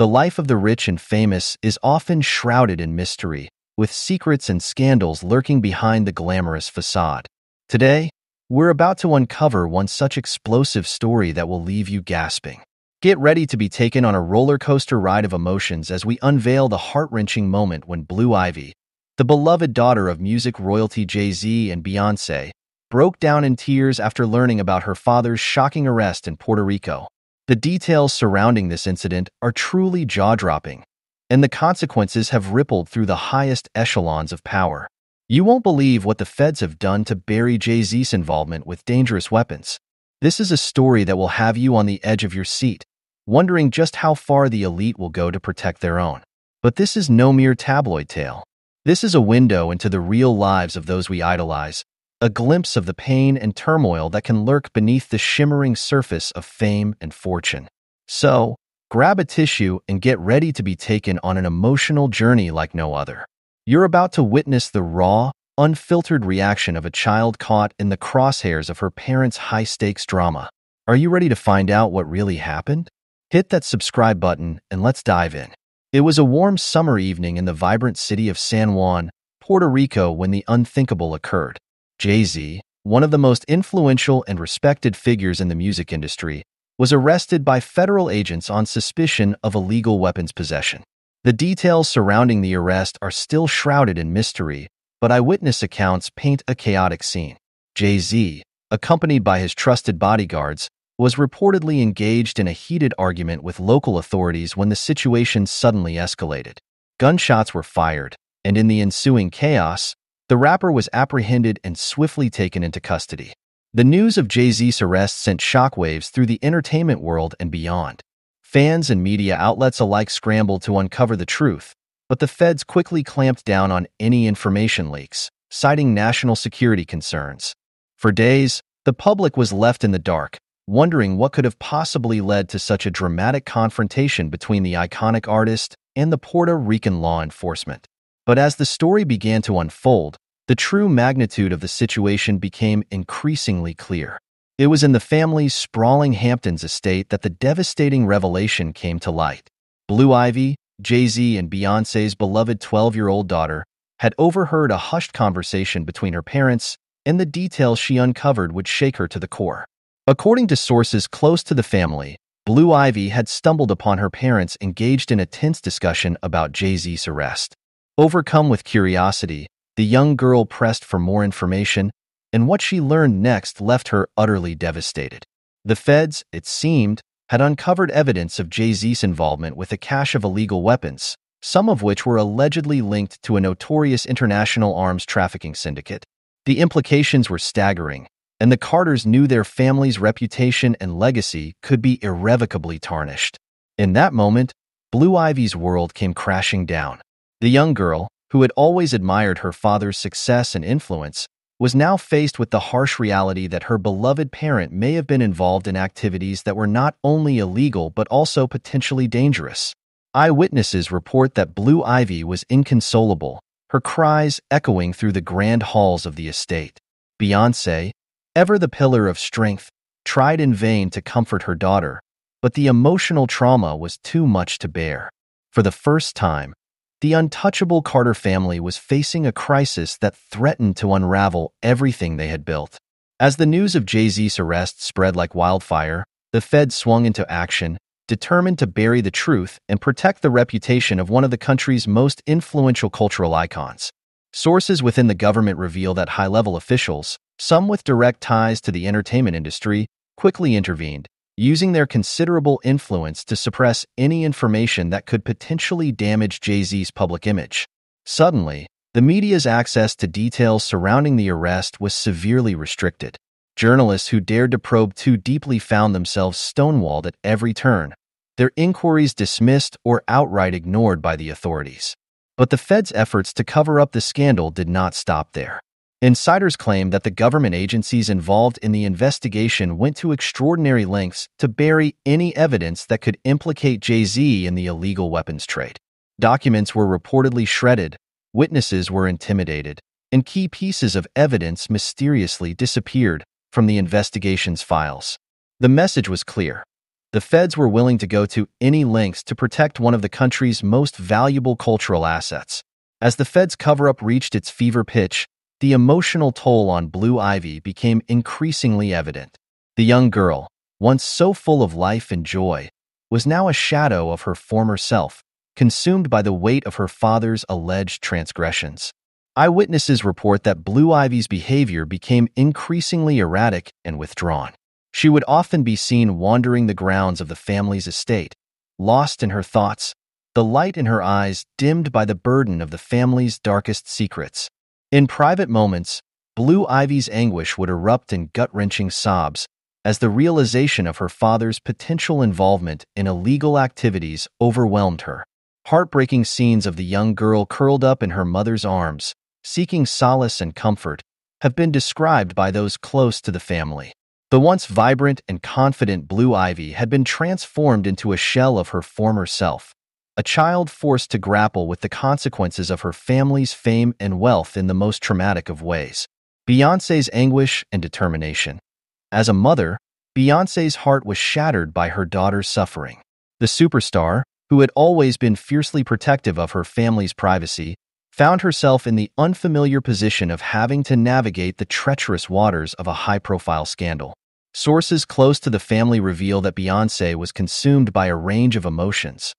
The life of the rich and famous is often shrouded in mystery, with secrets and scandals lurking behind the glamorous facade. Today, we're about to uncover one such explosive story that will leave you gasping. Get ready to be taken on a roller coaster ride of emotions as we unveil the heart wrenching moment when Blue Ivy, the beloved daughter of music royalty Jay Z and Beyonce, broke down in tears after learning about her father's shocking arrest in Puerto Rico. The details surrounding this incident are truly jaw-dropping, and the consequences have rippled through the highest echelons of power. You won't believe what the feds have done to bury Jay Z's involvement with dangerous weapons. This is a story that will have you on the edge of your seat, wondering just how far the elite will go to protect their own. But this is no mere tabloid tale. This is a window into the real lives of those we idolize, a glimpse of the pain and turmoil that can lurk beneath the shimmering surface of fame and fortune. So, grab a tissue and get ready to be taken on an emotional journey like no other. You're about to witness the raw, unfiltered reaction of a child caught in the crosshairs of her parents' high stakes drama. Are you ready to find out what really happened? Hit that subscribe button and let's dive in. It was a warm summer evening in the vibrant city of San Juan, Puerto Rico, when the unthinkable occurred. Jay Z, one of the most influential and respected figures in the music industry, was arrested by federal agents on suspicion of illegal weapons possession. The details surrounding the arrest are still shrouded in mystery, but eyewitness accounts paint a chaotic scene. Jay Z, accompanied by his trusted bodyguards, was reportedly engaged in a heated argument with local authorities when the situation suddenly escalated. Gunshots were fired, and in the ensuing chaos, the rapper was apprehended and swiftly taken into custody. The news of Jay-Z's arrest sent shockwaves through the entertainment world and beyond. Fans and media outlets alike scrambled to uncover the truth, but the feds quickly clamped down on any information leaks, citing national security concerns. For days, the public was left in the dark, wondering what could have possibly led to such a dramatic confrontation between the iconic artist and the Puerto Rican law enforcement. But as the story began to unfold, the true magnitude of the situation became increasingly clear. It was in the family's sprawling Hamptons estate that the devastating revelation came to light. Blue Ivy, Jay Z, and Beyonce's beloved 12 year old daughter had overheard a hushed conversation between her parents, and the details she uncovered would shake her to the core. According to sources close to the family, Blue Ivy had stumbled upon her parents engaged in a tense discussion about Jay Z's arrest. Overcome with curiosity, the young girl pressed for more information, and what she learned next left her utterly devastated. The feds, it seemed, had uncovered evidence of Jay Z's involvement with a cache of illegal weapons, some of which were allegedly linked to a notorious international arms trafficking syndicate. The implications were staggering, and the Carters knew their family's reputation and legacy could be irrevocably tarnished. In that moment, Blue Ivy's world came crashing down. The young girl, who had always admired her father's success and influence, was now faced with the harsh reality that her beloved parent may have been involved in activities that were not only illegal but also potentially dangerous. Eyewitnesses report that Blue Ivy was inconsolable, her cries echoing through the grand halls of the estate. Beyonce, ever the pillar of strength, tried in vain to comfort her daughter, but the emotional trauma was too much to bear. For the first time, the untouchable Carter family was facing a crisis that threatened to unravel everything they had built. As the news of Jay Z's arrest spread like wildfire, the Fed swung into action, determined to bury the truth and protect the reputation of one of the country's most influential cultural icons. Sources within the government reveal that high level officials, some with direct ties to the entertainment industry, quickly intervened, using their considerable influence to suppress any information that could potentially damage Jay Z's public image. Suddenly, the media's access to details surrounding the arrest was severely restricted. Journalists who dared to probe too deeply found themselves stonewalled at every turn, their inquiries dismissed or outright ignored by the authorities. But the Fed's efforts to cover up the scandal did not stop there. Insiders claim that the government agencies involved in the investigation went to extraordinary lengths to bury any evidence that could implicate Jay Z in the illegal weapons trade. Documents were reportedly shredded, witnesses were intimidated, and key pieces of evidence mysteriously disappeared from the investigation's files. The message was clear. The feds were willing to go to any lengths to protect one of the country's most valuable cultural assets. As the feds' cover up reached its fever pitch, the emotional toll on Blue Ivy became increasingly evident. The young girl, once so full of life and joy, was now a shadow of her former self, consumed by the weight of her father's alleged transgressions. Eyewitnesses report that Blue Ivy's behavior became increasingly erratic and withdrawn. She would often be seen wandering the grounds of the family's estate, lost in her thoughts, the light in her eyes dimmed by the burden of the family's darkest secrets. In private moments, Blue Ivy's anguish would erupt in gut-wrenching sobs as the realization of her father's potential involvement in illegal activities overwhelmed her. Heartbreaking scenes of the young girl curled up in her mother's arms, seeking solace and comfort, have been described by those close to the family. The once vibrant and confident Blue Ivy had been transformed into a shell of her former self, a child forced to grapple with the consequences of her family's fame and wealth in the most traumatic of ways. Beyonce's anguish and determination. As a mother, Beyonce's heart was shattered by her daughter's suffering. The superstar, who had always been fiercely protective of her family's privacy, found herself in the unfamiliar position of having to navigate the treacherous waters of a high-profile scandal. Sources close to the family reveal that Beyoncé was consumed by a range of emotions,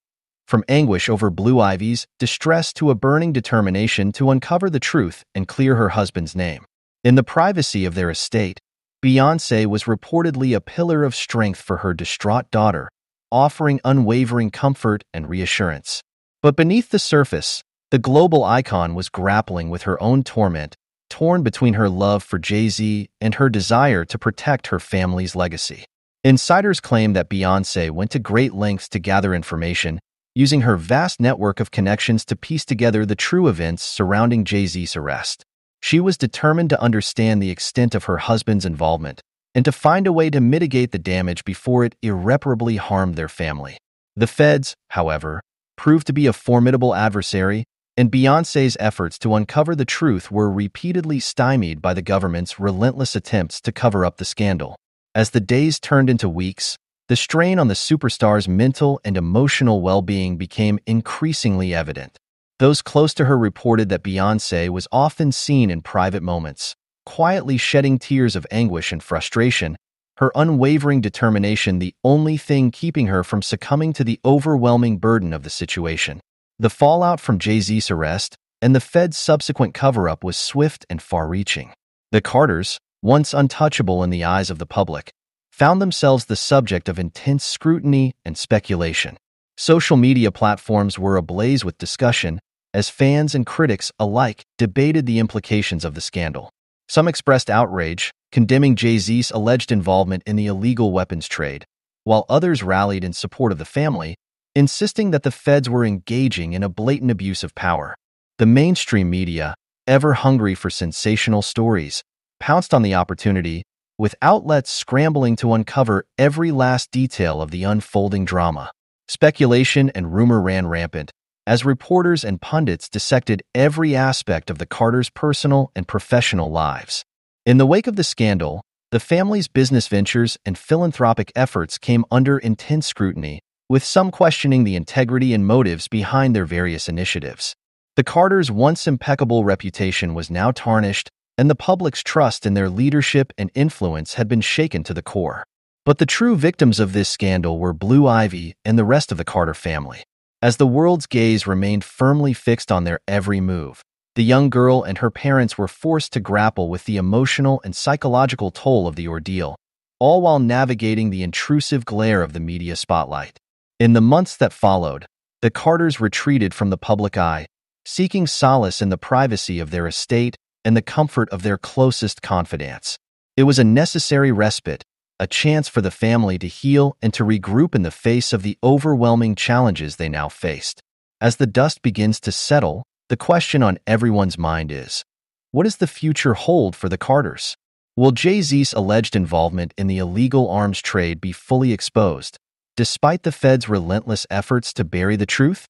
from anguish over Blue Ivy's distress to a burning determination to uncover the truth and clear her husband's name. In the privacy of their estate, Beyonce was reportedly a pillar of strength for her distraught daughter, offering unwavering comfort and reassurance. But beneath the surface, the global icon was grappling with her own torment, torn between her love for Jay Z and her desire to protect her family's legacy. Insiders claim that Beyonce went to great lengths to gather information, using her vast network of connections to piece together the true events surrounding Jay Z's arrest. She was determined to understand the extent of her husband's involvement and to find a way to mitigate the damage before it irreparably harmed their family. The feds, however, proved to be a formidable adversary, and Beyonce's efforts to uncover the truth were repeatedly stymied by the government's relentless attempts to cover up the scandal. As the days turned into weeks, the strain on the superstar's mental and emotional well-being became increasingly evident. Those close to her reported that Beyonce was often seen in private moments, quietly shedding tears of anguish and frustration, her unwavering determination the only thing keeping her from succumbing to the overwhelming burden of the situation. The fallout from Jay-Z's arrest and the Fed's subsequent cover-up was swift and far-reaching. The Carters, once untouchable in the eyes of the public, found themselves the subject of intense scrutiny and speculation. Social media platforms were ablaze with discussion as fans and critics alike debated the implications of the scandal. Some expressed outrage, condemning Jay Z's alleged involvement in the illegal weapons trade, while others rallied in support of the family, insisting that the feds were engaging in a blatant abuse of power. The mainstream media, ever hungry for sensational stories, pounced on the opportunity with outlets scrambling to uncover every last detail of the unfolding drama. Speculation and rumor ran rampant as reporters and pundits dissected every aspect of the Carters' personal and professional lives. In the wake of the scandal, the family's business ventures and philanthropic efforts came under intense scrutiny, with some questioning the integrity and motives behind their various initiatives. The Carters' once impeccable reputation was now tarnished and the public's trust in their leadership and influence had been shaken to the core. But the true victims of this scandal were Blue Ivy and the rest of the Carter family. As the world's gaze remained firmly fixed on their every move, the young girl and her parents were forced to grapple with the emotional and psychological toll of the ordeal, all while navigating the intrusive glare of the media spotlight. In the months that followed, the Carters retreated from the public eye, seeking solace in the privacy of their estate and the comfort of their closest confidants. It was a necessary respite, a chance for the family to heal and to regroup in the face of the overwhelming challenges they now faced. As the dust begins to settle, the question on everyone's mind is, what does the future hold for the Carters? Will Jay-Z's alleged involvement in the illegal arms trade be fully exposed, despite the Fed's relentless efforts to bury the truth?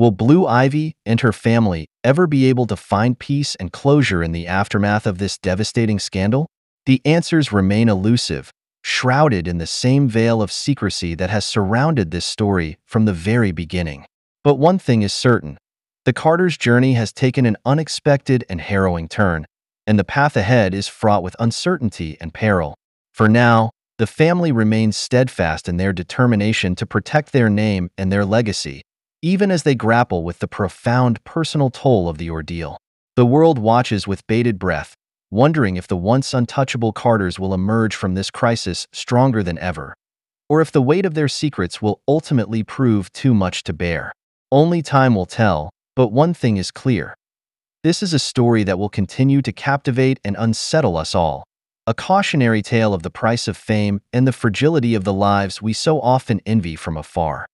Will Blue Ivy and her family ever be able to find peace and closure in the aftermath of this devastating scandal? The answers remain elusive, shrouded in the same veil of secrecy that has surrounded this story from the very beginning. But one thing is certain. The Carters' journey has taken an unexpected and harrowing turn, and the path ahead is fraught with uncertainty and peril. For now, the family remains steadfast in their determination to protect their name and their legacy, even as they grapple with the profound personal toll of the ordeal. The world watches with bated breath, wondering if the once untouchable Carters will emerge from this crisis stronger than ever, or if the weight of their secrets will ultimately prove too much to bear. Only time will tell, but one thing is clear. This is a story that will continue to captivate and unsettle us all, a cautionary tale of the price of fame and the fragility of the lives we so often envy from afar.